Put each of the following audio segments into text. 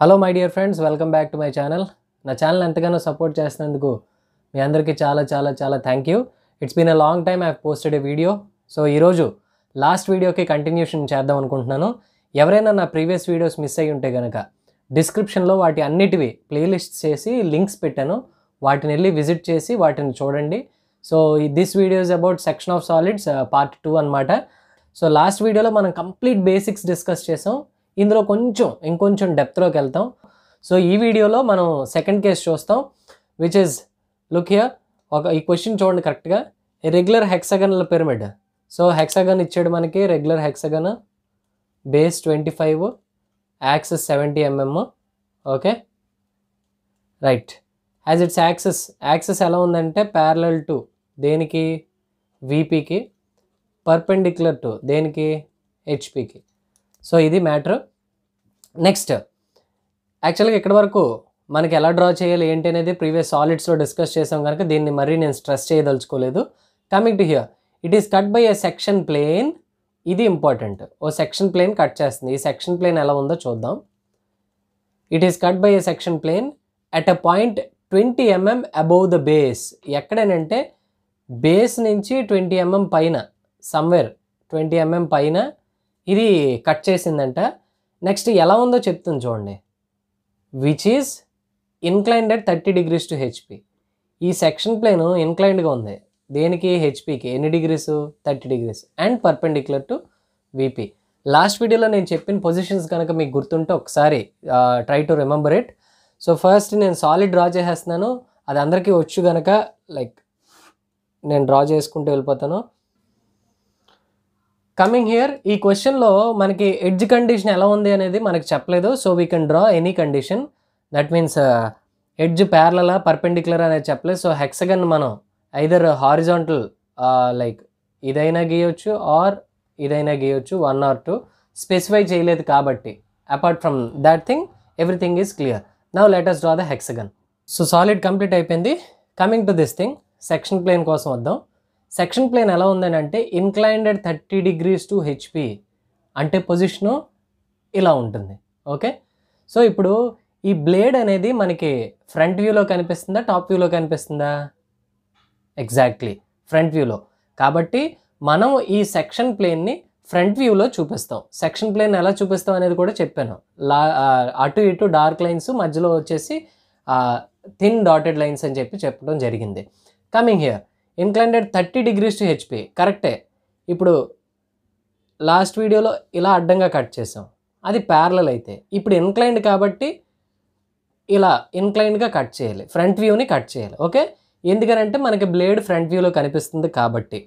hello my dear friends welcome back to my channel నా channel ఎంతగానో support చేసినందుకు మీ అందరికీ చాలా చాలా చాలా thank you it's been a long time I posted a video so ఈరోజు లాస్ట్ వీడియోకి కంటిన్యూషన్ చేద్దాం అనుకుంటున్నాను ఎవరైనా నా ప్రీవియస్ వీడియోస్ మిస్ అయ్యి ఉంటే కనుక డిస్క్రిప్షన్లో వాటి అన్నిటివి ప్లేలిస్ట్ చేసి లింక్స్ పెట్టాను వాటిని వెళ్ళి విజిట్ చేసి వాటిని చూడండి so this videos about section of solids part two అనమాట సో లాస్ట్ వీడియోలో మనం కంప్లీట్ బేసిక్స్ డిస్కస్ చేసాం ఇందులో కొంచెం ఇంకొంచెం డెప్త్లోకి వెళ్తాం సో ఈ వీడియోలో మనం సెకండ్ కేసు చూస్తాం విచ్ ఇస్ లుక్ హియర్ ఒక ఈ క్వశ్చన్ చూడండి కరెక్ట్గా రెగ్యులర్ హెక్సగన్ల పిరమిడ్ సో హెక్సగన్ ఇచ్చాడు మనకి regular hexagon base twenty five axis seventy mm okay right as it's axis axis ఎలా ఉందంటే ప్యారలల్ టు దేనికి వీపీకి పర్పెండిక్యులర్ టు దేనికి హెచ్పికి సో ఇది మ్యాటర్ నెక్స్ట్ యాక్చువల్గా ఇక్కడ వరకు మనకి ఎలా డ్రా చేయాలి ఏంటి అనేది ప్రీవియస్ సాలిడ్స్లో డిస్కస్ చేసాం కనుక దీన్ని మరీ నేను స్ట్రెస్ చేయదలుచుకోలేదు coming to here it is cut by a section plane ఇది ఇంపార్టెంట్ ఓ సెక్షన్ ప్లేన్ కట్ చేస్తుంది ఈ సెక్షన్ ప్లేన్ ఎలా ఉందో చూద్దాం it is cut by a section plane at a point twenty mm above the base ఎక్కడనంటే base నుంచి twenty mm పైన సమ్వేర్ ట్వంటీ ఎంఎం పైన ఇది కట్ చేసిందంట నెక్స్ట్ ఎలా ఉందో చెప్తుంది చూడండి which is inclined at thirty degrees to HP ఈ సెక్షన్ ప్లేన్ ఇన్క్లైన్డ్గా ఉంది దేనికి హెచ్పికి ఎన్ని degrees thirty degrees and perpendicular to VP last వీడియోలో నేను చెప్పిన పొజిషన్స్ కనుక మీకు గుర్తుంటే ఒకసారి try to remember it so first నేను సాలిడ్ డ్రా చేసేస్తున్నాను అది అందరికీ వచ్చు కనుక లైక్ నేను డ్రా చేసుకుంటూ వెళ్ళిపోతాను కమింగ్ హియర్ ఈ క్వశ్చన్లో మనకి ఎడ్జ్ కండిషన్ ఎలా ఉంది అనేది మనకు చెప్పలేదు so we can draw any condition that means edge ప్యారలలా పర్పెండిక్యులర్ అనేది చెప్పలేదు సో హెక్సగన్ మనం ఐదర్ హారిజాంటల్ లైక్ ఇదైనా గీయొచ్చు ఆర్ ఇదైనా గీయొచ్చు వన్ ఆర్ టూ స్పెసిఫై చేయలేదు కాబట్టి apart from that thing everything is clear now let's draw the hexagon so solid complete అయిపోయింది coming to this thing section plane కోసం వద్దాం సెక్షన్ ప్లేన్ ఎలా ఉందని అంటే inclined thirty degrees to HP అంటే position ఇలా ఉంటుంది ఓకే సో ఇప్పుడు ఈ బ్లేడ్ అనేది మనకి ఫ్రంట్ వ్యూలో కనిపిస్తుందా టాప్ వ్యూలో కనిపిస్తుందా ఎగ్జాక్ట్లీ ఫ్రంట్ వ్యూలో కాబట్టి మనం ఈ సెక్షన్ ప్లేన్ని ఫ్రంట్ వ్యూలో చూపిస్తాం సెక్షన్ ప్లేన్ ఎలా చూపిస్తాం అనేది కూడా చెప్పాను లా అటు ఇటు డార్క్ లైన్స్ మధ్యలో వచ్చేసి థిన్ డాటెడ్ లైన్స్ అని చెప్పి చెప్పడం జరిగింది coming here inclined thirty degrees to HP కరెక్టే ఇప్పుడు లాస్ట్ వీడియోలో ఇలా అడ్డంగా కట్ చేసాం అది ప్యారలల్ అయితే ఇప్పుడు ఇన్క్లైన్డ్ కాబట్టి ఇలా ఇన్క్లైన్డ్గా కట్ చేయాలి ఫ్రంట్ వ్యూని కట్ చేయాలి ఓకే ఎందుకనంటే మనకి బ్లేడ్ ఫ్రంట్ వ్యూలో కనిపిస్తుంది కాబట్టి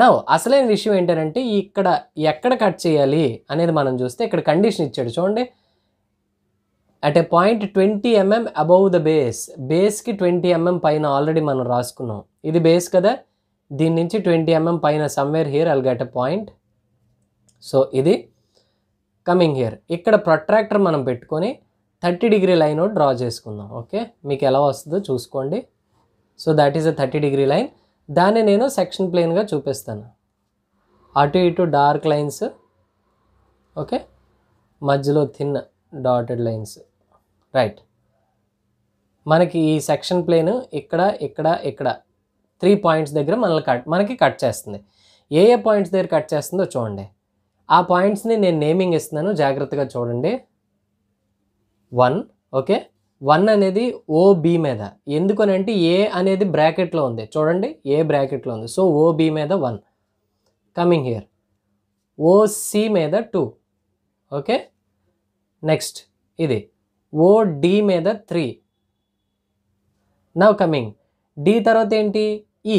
నా అసలైన విషయం ఏంటంటే ఇక్కడ ఎక్కడ కట్ చేయాలి అనేది మనం చూస్తే ఇక్కడ కండిషన్ ఇచ్చాడు చూడండి at a point twenty mm above the base బేస్కి ట్వంటీ ఎంఎం పైన ఆల్రెడీ మనం రాసుకున్నాం ఇది బేస్ కదా దీని నుంచి ట్వంటీ ఎంఎం పైన somewhere here I'll get a point so ఇది కమింగ్ హియర్ ఇక్కడ ప్రొట్రాక్టర్ మనం పెట్టుకొని థర్టీ డిగ్రీ లైన్ డ్రా చేసుకుందాం ఓకే మీకు ఎలా వస్తుందో చూసుకోండి so that is a thirty degree line దాన్ని నేను సెక్షన్ ప్లేన్గా చూపిస్తాను అటు ఇటు డార్క్ లైన్స్ ఓకే మధ్యలో థిన్ డాటెడ్ లైన్స్ రైట్ మనకి ఈ సెక్షన్ ప్లేను ఇక్కడ ఇక్కడ ఇక్కడ త్రీ పాయింట్స్ దగ్గర మనల్ని కట్ మనకి కట్ చేస్తుంది ఏ ఏ పాయింట్స్ దగ్గర కట్ చేస్తుందో చూడండి ఆ పాయింట్స్ని నేను నేమింగ్ ఇస్తున్నాను జాగ్రత్తగా చూడండి వన్ ఓకే వన్ అనేది ఓబి మీద ఎందుకనంటే ఏ అనేది బ్రాకెట్లో ఉంది చూడండి ఏ బ్రాకెట్లో ఉంది సో ఓబి మీద వన్ కమింగ్ హియర్ ఓసి మీద టూ ఓకే నెక్స్ట్ ఇది ఓ డి మీద త్రీ నవ్ కమింగ్ డి తర్వాత ఏంటి ఈ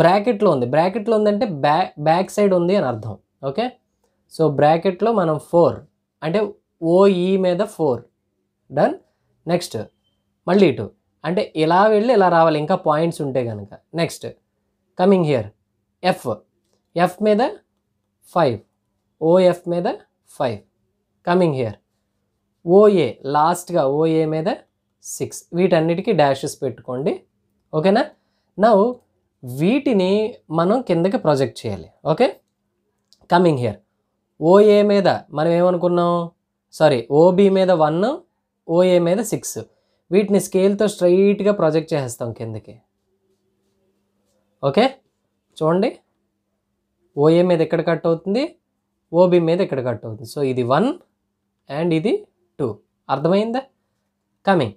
బ్రాకెట్లో ఉంది బ్రాకెట్లో ఉందంటే బ్యా బ్యాక్ సైడ్ ఉంది అని అర్థం ఓకే సో బ్రాకెట్లో మనం ఫోర్ అంటే ఓఈ మీద ఫోర్ డన్ నెక్స్ట్ మళ్ళీ ఇటు అంటే ఇలా వెళ్ళి ఇలా రావాలి ఇంకా పాయింట్స్ ఉంటే కనుక next coming here F F మీద ఫైవ్ ఓఎఫ్ మీద ఫైవ్ కమింగ్ హియర్ ఓఏ లాస్ట్గా ఓఏ మీద సిక్స్ వీటన్నిటికీ డాషెస్ పెట్టుకోండి ఓకేనా నా వీటిని మనం కిందకి ప్రొజెక్ట్ చేయాలి ఓకే కమింగ్ హియర్ ఓఏ మీద మనం ఏమనుకున్నాం సారీ ఓబి మీద వన్ ఓఏ మీద సిక్స్ వీటిని స్కేల్తో స్ట్రైట్గా ప్రొజెక్ట్ చేసేస్తాం కిందకి ఓకే చూడండి ఓఏ మీద ఎక్కడ కట్ అవుతుంది ఓబి మీద ఎక్కడ కట్ అవుతుంది సో ఇది వన్ అండ్ ఇది టూ అర్థమైందా కమింగ్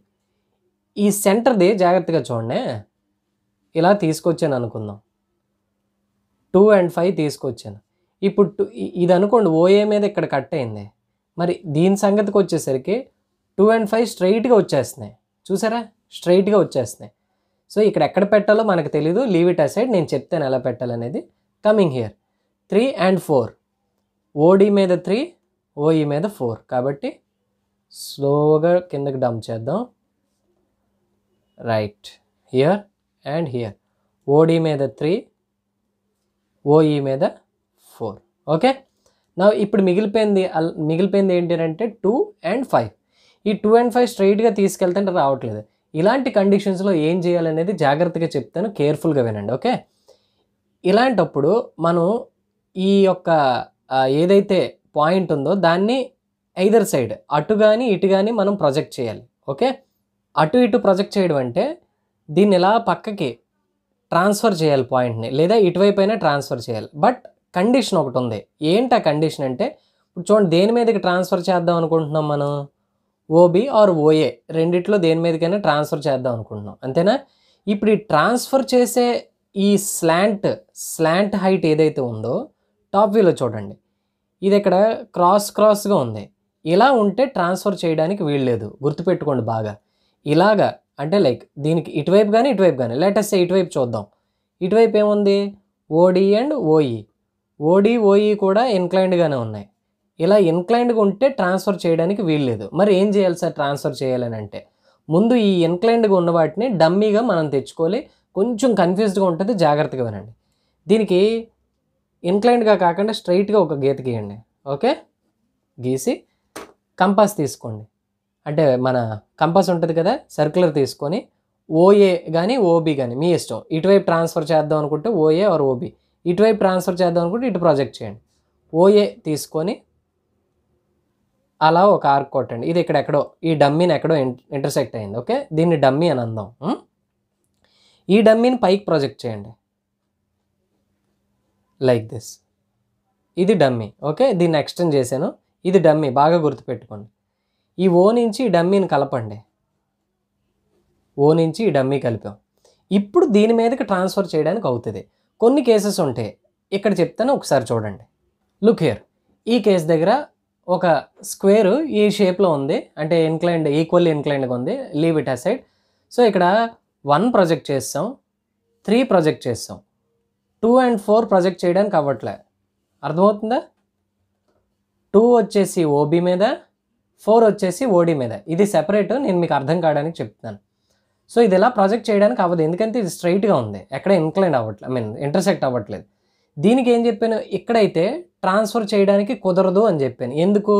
ఈ సెంటర్ది జాగ్రత్తగా చూడండి ఇలా తీసుకొచ్చాను అనుకుందాం టూ అండ్ ఫైవ్ తీసుకొచ్చాను ఇప్పుడు టూ ఇది అనుకోండి ఓఏ మీద ఇక్కడ కట్ అయింది మరి దీని సంగతికి వచ్చేసరికి టూ అండ్ ఫైవ్ స్ట్రైట్గా వచ్చేస్తున్నాయి చూసారా స్ట్రైట్గా వచ్చేస్తున్నాయి సో ఇక్కడ ఎక్కడ పెట్టాలో మనకు తెలీదు లీవ్ ఇట్ అసైడ్ నేను చెప్తాను ఎలా పెట్టాలనేది coming here three and four OD మీద త్రీ ఓఈ మీద ఫోర్ కాబట్టి స్లోగా కిందకి డంప్ చేద్దాం right here and here OD మీద త్రీ ఓఈ e మీద ఫోర్ ఓకే నా ఇప్పుడు మిగిలిపోయింది మిగిలిపోయింది ఏంటి అంటే టూ అండ్ ఫైవ్ ఈ టూ అండ్ ఫైవ్ స్ట్రైట్గా తీసుకెళ్తే రావట్లేదు ఇలాంటి కండిషన్స్లో ఏం చేయాలనేది జాగ్రత్తగా చెప్తాను కేర్ఫుల్గా వినండి ఓకే ఇలాంటప్పుడు మనం ఈ యొక్క ఏదైతే పాయింట్ ఉందో దాన్ని ఐదర్ సైడ్ అటు కానీ ఇటు కానీ మనం ప్రొజెక్ట్ చేయాలి ఓకే అటు ఇటు ప్రొజెక్ట్ చేయడం అంటే దీన్ని ఇలా పక్కకి ట్రాన్స్ఫర్ చేయాలి పాయింట్ని లేదా ఇటువైపు అయినా ట్రాన్స్ఫర్ చేయాలి బట్ కండిషన్ ఒకటి ఉంది ఏంటి ఆ కండిషన్ అంటే ఇప్పుడు చూడండి దేని మీదకి ట్రాన్స్ఫర్ చేద్దాం అనుకుంటున్నాం మనం ఓబి ఆర్ ఓఏ రెండిట్లో దేని మీదకైనా ట్రాన్స్ఫర్ చేద్దాం అనుకుంటున్నాం అంతేనా ఇప్పుడు ఈ ట్రాన్స్ఫర్ చేసే ఈ స్లాంట్ స్లాంట్ హైట్ ఏదైతే ఉందో టాప్ వ్యూలో చూడండి ఇది ఇక్కడ క్రాస్ క్రాస్గా ఉంది ఇలా ఉంటే ట్రాన్స్ఫర్ చేయడానికి వీల్లేదు గుర్తుపెట్టుకోండి బాగా ఇలాగా అంటే లైక్ దీనికి ఇటువైపు కానీ ఇటువైపు కానీ లేటెస్ట్ ఇటువైపు చూద్దాం ఇటువైపు ఏముంది OD and OE OD OE కూడా ఇన్క్లైన్డ్గానే ఉన్నాయి ఇలా ఇన్క్లైన్డ్గా ఉంటే ట్రాన్స్ఫర్ చేయడానికి వీల్లేదు మరి ఏం చేయాలి సార్ ట్రాన్స్ఫర్ చేయాలని అంటే ముందు ఈ ఇన్క్లైన్డ్గా ఉన్న వాటిని డమ్మీగా మనం తెచ్చుకోవాలి కొంచెం కన్ఫ్యూజ్డ్గా ఉంటుంది జాగ్రత్తగా వినండి దీనికి ఇన్క్లైన్డ్గా కాకుండా స్ట్రైట్గా ఒక గీత గీయండి ఓకే గీసి కంపాస్ తీసుకోండి అంటే మన కంపాస్ ఉంటుంది కదా సర్కులర్ తీసుకొని ఓఏ కానీ ఓబీ కానీ మీ ఇష్టం ఇటువైపు ట్రాన్స్ఫర్ చేద్దాం అనుకుంటే ఓఏ ఆర్ ఓబీ ఇటువైపు ట్రాన్స్ఫర్ చేద్దాం అనుకుంటే ఇటు ప్రాజెక్ట్ చేయండి ఓఏ తీసుకొని అలా ఒక ఆర్క్ కొట్టండి ఇది ఇక్కడెక్కడో ఈ డమ్మీని ఎక్కడో ఇంటర్సెక్ట్ అయింది ఓకే దీన్ని డమ్మీ అని అందాం ఈ డమ్మీని పైకి ప్రాజెక్ట్ చేయండి లైక్ దిస్ ఇది డమ్మీ ఓకే దీన్ని ఎక్స్టెండ్ చేశాను ఇది డమ్మీ బాగా గుర్తుపెట్టుకోండి ఈ ఓ నుంచి ఈ డమ్మీని కలపండి ఓ నుంచి ఈ డమ్మీ కలిపాం ఇప్పుడు దీని మీదకి ట్రాన్స్ఫర్ చేయడానికి అవుతుంది కొన్ని కేసెస్ ఉంటాయి ఇక్కడ చెప్తాను ఒకసారి చూడండి లుక్ హియర్ ఈ కేసు దగ్గర ఒక స్క్వేర్ ఈ షేప్లో ఉంది అంటే ఇన్క్లైన్డ్ ఈక్వల్ ఇన్క్లైన్డ్గా ఉంది లీవ్ ఇట్ అసైడ్ సో ఇక్కడ వన్ ప్రొజెక్ట్ చేస్తాం త్రీ ప్రొజెక్ట్ చేస్తాం టూ అండ్ ఫోర్ ప్రొజెక్ట్ చేయడానికి అవ్వట్లే అర్థమవుతుందా టూ వచ్చేసి ఓబీ మీద ఫోర్ వచ్చేసి ఓడి మీద ఇది సెపరేట్ నేను మీకు అర్థం కావడానికి చెప్తున్నాను సో ఇది ఎలా ప్రాజెక్ట్ చేయడానికి అవ్వదు ఎందుకంటే ఇది స్ట్రైట్గా ఉంది ఎక్కడ ఇన్క్లైన్ అవ్వట్లేదు ఐ మీన్ ఇంటర్సెక్ట్ అవ్వట్లేదు దీనికి ఏం చెప్పాను ఇక్కడైతే ట్రాన్స్ఫర్ చేయడానికి కుదరదు అని చెప్పాను ఎందుకు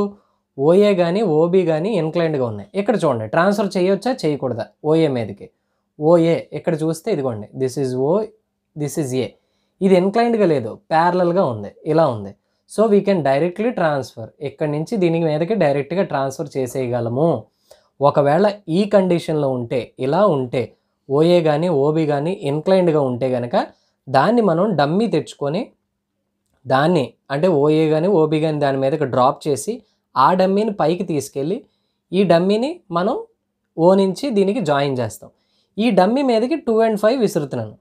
ఓఏ కానీ ఓబీ కానీ ఇన్క్లైన్డ్గా ఉన్నాయి ఇక్కడ చూడండి ట్రాన్స్ఫర్ చేయొచ్చా చేయకూడదా ఓఏ మీదకి ఓఏ ఇక్కడ చూస్తే ఇదిగోండి this is O this is A ఇది ఇన్క్లైన్డ్గా లేదు ప్యారలల్గా ఉంది ఇలా ఉంది so we can directly transfer ఇక్కడి నుంచి దీని మీదకి డైరెక్ట్గా ట్రాన్స్ఫర్ చేసేయగలము ఒకవేళ ఈ కండిషన్లో ఉంటే ఇలా ఉంటే ఓఏ కానీ ఓబీ కానీ ఇన్క్లైన్డ్గా ఉంటే కనుక దాన్ని మనం డమ్మీ తెచ్చుకొని దాన్ని అంటే ఓఏ కానీ ఓబీ కానీ దాని మీదకి డ్రాప్ చేసి ఆ డమ్మీని పైకి తీసుకెళ్ళి ఈ డమ్మీని మనం ఓ నుంచి దీనికి జాయిన్ చేస్తాం ఈ డమ్మీ మీదకి టూ అండ్ ఫైవ్ విసురుతున్నాను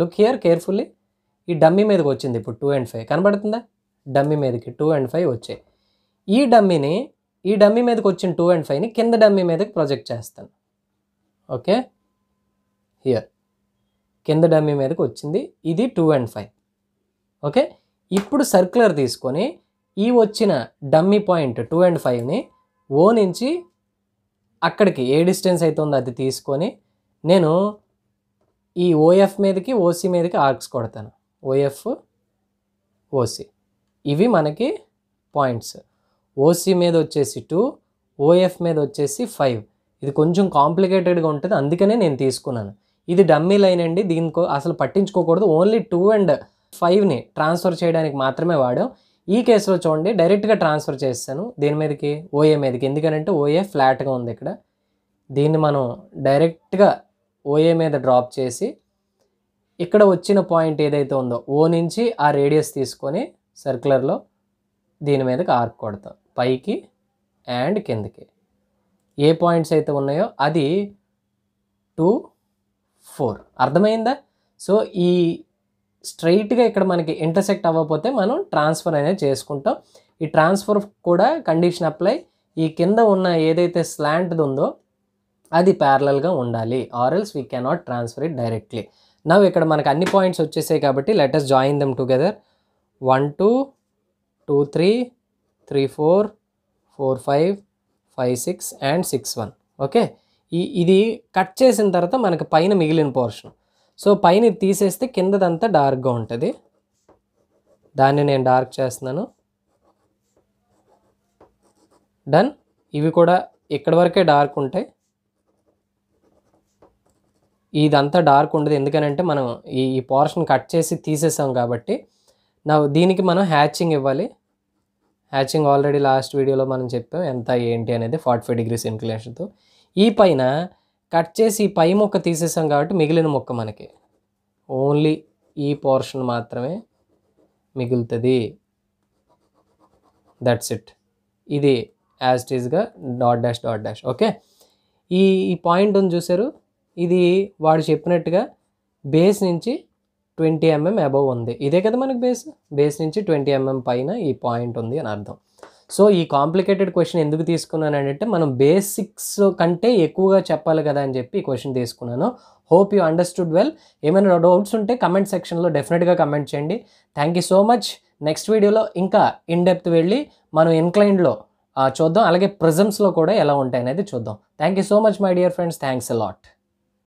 లుక్ హియర్ కేర్ఫుల్లీ ఈ డమ్మీ మీదకి వచ్చింది ఇప్పుడు టూ అండ్ ఫైవ్ కనబడుతుందా డమ్మీ మీదకి టూ అండ్ ఫైవ్ వచ్చాయి ఈ డమ్మీని ఈ డమ్మీ మీదకి వచ్చిన టూ అండ్ ఫైవ్ని కింద డమ్మీ మీదకి ప్రొజెక్ట్ చేస్తాను ఓకే హియర్ కింద డమ్మీ మీదకి వచ్చింది ఇది టూ అండ్ ఫైవ్ ఓకే ఇప్పుడు సర్క్యులర్ తీసుకొని ఈ వచ్చిన డమ్మీ పాయింట్ టూ అండ్ ఫైవ్ని ఓ నుంచి అక్కడికి ఏ డిస్టెన్స్ అయితే ఉందో అది తీసుకొని నేను ఈ ఓఎఫ్ మీదకి ఓసీ మీదకి ఆర్క్స్ కొడతాను ఓఎఫ్ ఓసీ ఇవి మనకి పాయింట్స్ ఓసీ మీద వచ్చేసి టూ ఓఎఫ్ మీద వచ్చేసి ఫైవ్ ఇది కొంచెం కాంప్లికేటెడ్గా ఉంటుంది అందుకనే నేను తీసుకున్నాను ఇది డమ్మీ లైన్ అండి దీనికో అసలు పట్టించుకోకూడదు ఓన్లీ టూ అండ్ ఫైవ్ని ట్రాన్స్ఫర్ చేయడానికి మాత్రమే వాడాం ఈ కేసులో చూడండి డైరెక్ట్గా ట్రాన్స్ఫర్ చేస్తాను దీని మీదకి ఓఏ మీదకి ఎందుకనంటే ఓఏ ఫ్లాట్గా ఉంది ఇక్కడ దీన్ని మనం డైరెక్ట్గా ఓఏ మీద డ్రాప్ చేసి ఇక్కడ వచ్చిన పాయింట్ ఏదైతే ఉందో ఓ నుంచి ఆ రేడియస్ తీసుకొని సర్క్యులర్లో దీని మీదకి ఆర్క్ కొడతాం పైకి అండ్ కిందకి ఏ పాయింట్స్ అయితే ఉన్నాయో అది టూ ఫోర్ అర్థమైందా సో ఈ స్ట్రైట్గా ఇక్కడ మనకి ఇంటర్సెక్ట్ అవ్వకపోతే మనం ట్రాన్స్ఫర్ అనేది చేసుకుంటాం ఈ ట్రాన్స్ఫర్ కూడా కండిషన్ అప్లై ఈ కింద ఉన్న ఏదైతే స్లాంట్ది ఉందో అది ప్యారలల్గా ఉండాలి or else we cannot transfer it directly now ఇక్కడ మనకు అన్ని పాయింట్స్ వచ్చేసాయి కాబట్టి letters join them together one two two three three four four five five six and six one okay ఈ ఇది కట్ చేసిన తర్వాత మనకు పైన మిగిలిన పోర్షన్ సో పైన తీసేస్తే కిందదంతా డార్క్గా ఉంటుంది దాన్ని నేను డార్క్ చేస్తున్నాను డన్ ఇవి కూడా ఇక్కడి వరకే డార్క్ ఉంటాయి ఇదంతా డార్క్ ఉండదు ఎందుకనంటే మనం ఈ పోర్షన్ కట్ చేసి తీసేసాం కాబట్టి నా దీనికి మనం హ్యాచింగ్ ఇవ్వాలి హ్యాచింగ్ ఆల్రెడీ లాస్ట్ వీడియోలో మనం చెప్పాం ఎంత ఏంటి అనేది ఫార్టీ ఫైవ్ డిగ్రీస్ ఇన్క్లేషన్తో ఈ పైన కట్ చేసి పై మొక్క తీసేసాం కాబట్టి మిగిలిన మొక్క మనకి ఓన్లీ ఈ పోర్షన్ మాత్రమే మిగులుతుంది దట్స్ ఇట్ ఇది యాజ్ ఈజ్గా dot dash dot dash okay ఈ ఈ పాయింట్ ఉంది చూసారు ఇది వాడు చెప్పినట్టుగా బేస్ నుంచి ట్వంటీ ఎంఎం అబవ్ ఉంది ఇదే కదా మనకు బేస్ బేస్ నుంచి ట్వంటీ ఎంఎం పైన ఈ పాయింట్ ఉంది అని అర్థం సో ఈ కాంప్లికేటెడ్ క్వశ్చన్ ఎందుకు తీసుకున్నాను అంటే మనం బేసిక్స్ కంటే ఎక్కువగా చెప్పాలి కదా అని చెప్పి ఈ క్వశ్చన్ తీసుకున్నాను హోప్ యూ అండర్స్టూడ్ వెల్ ఏమైనా డౌట్స్ ఉంటే కమెంట్ సెక్షన్లో డెఫినెట్గా కమెంట్ చేయండి thank you so much next వీడియోలో ఇంకా ఇన్ డెప్త్ వెళ్ళి మనం ఇన్క్లైన్లో చూద్దాం అలాగే ప్రిజమ్స్లో కూడా ఎలా ఉంటాయనేది చూద్దాం thank you so much my dear friends thanks a lot